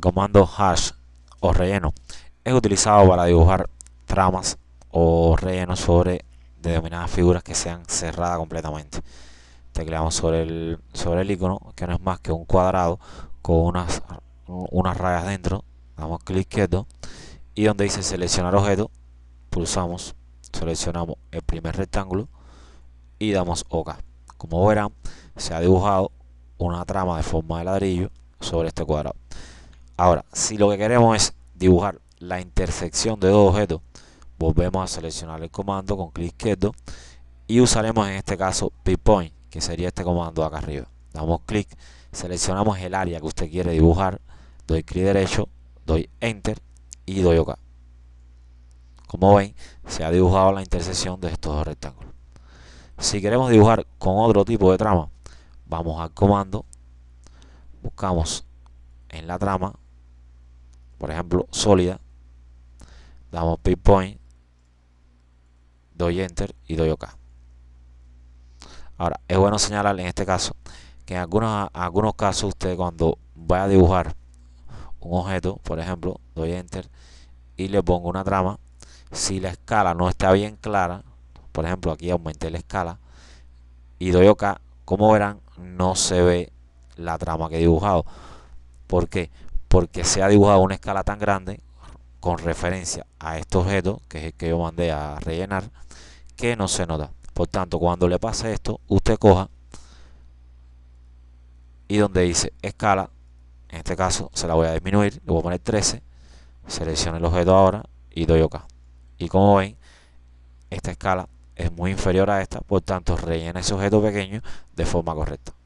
comando hash o relleno es utilizado para dibujar tramas o rellenos sobre determinadas figuras que sean cerradas completamente. Tecleamos sobre el, sobre el icono, que no es más que un cuadrado con unas, unas rayas dentro. Damos clic izquierdo y donde dice seleccionar objeto, pulsamos, seleccionamos el primer rectángulo y damos OK. Como verán, se ha dibujado una trama de forma de ladrillo sobre este cuadrado. Ahora, si lo que queremos es dibujar la intersección de dos objetos, volvemos a seleccionar el comando con clic izquierdo y usaremos en este caso Point, que sería este comando acá arriba. Damos clic, seleccionamos el área que usted quiere dibujar, doy clic derecho, doy enter y doy OK. Como ven, se ha dibujado la intersección de estos dos rectángulos. Si queremos dibujar con otro tipo de trama, vamos al comando, buscamos en la trama por ejemplo, sólida, damos point, doy enter y doy OK. Ahora, es bueno señalar en este caso que en algunos, algunos casos usted cuando vaya a dibujar un objeto, por ejemplo, doy enter y le pongo una trama, si la escala no está bien clara, por ejemplo, aquí aumenté la escala y doy OK, como verán, no se ve la trama que he dibujado. ¿Por qué? porque se ha dibujado una escala tan grande con referencia a este objeto que es el que yo mandé a rellenar que no se nota. Por tanto, cuando le pasa esto, usted coja y donde dice escala, en este caso se la voy a disminuir, le voy a poner 13, Seleccione el objeto ahora y doy OK. Y como ven, esta escala es muy inferior a esta, por tanto rellena ese objeto pequeño de forma correcta.